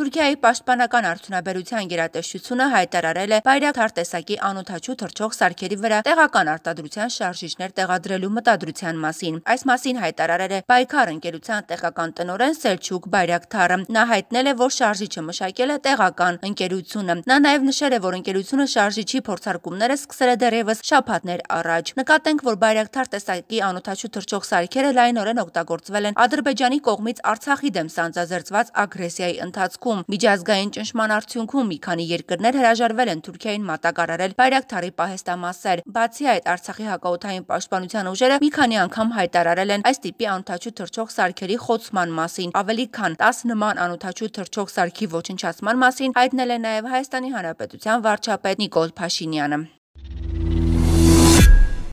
Թուրքիայի պաշտպանական արդյունաբերության գերատեսչությունը հայտարարել է բայրակ արտեսակի անօթաչու թռչող սարքերի վրա տեղական արտադրության շարժիչներ տեղադրելու մտադրության մասին։ Այս մասին հայտարարել է Պայքար ընկերության տեղական տնօրեն Սելչուկ Բայրակթարը։ Նա հայտնել է, որ շարժիչը մշակել է տեղական ընկերությունը։ Նա նաև նշել է, որ ընկերությունը շարժիչի փորձարկումները սկսել է դեռևս շաբաթներ առաջ։ Նկատենք, որ Բայրակթար տեսակի անօթաչու թռչող սարքերը լայնորեն օգտագործվել են Ադրբեջանի կողմից Արցախի դեմ սանձազերծված ագրեսիայի ընթացքում Իրաքում։ Միջազգային ճնշման արդյունքում մի քանի երկրներ հրաժարվել են Թուրքիային մատակարարել Բայրակթարի պահեստամասեր։ Բացի այդ, Արցախի հակաօթային պաշտպանության ուժերը մի քանի անգամ հայտարարել են այս տիպի անօթաչու թռչող սարքերի խոցման մասին, ավելի քան 10 նման անօթաչու թռչող սարքի ոչնչացման մասին հայտնել է նաև Հայաստանի Հանրապետության վարչապետ Նիկոլ Փաշինյանը։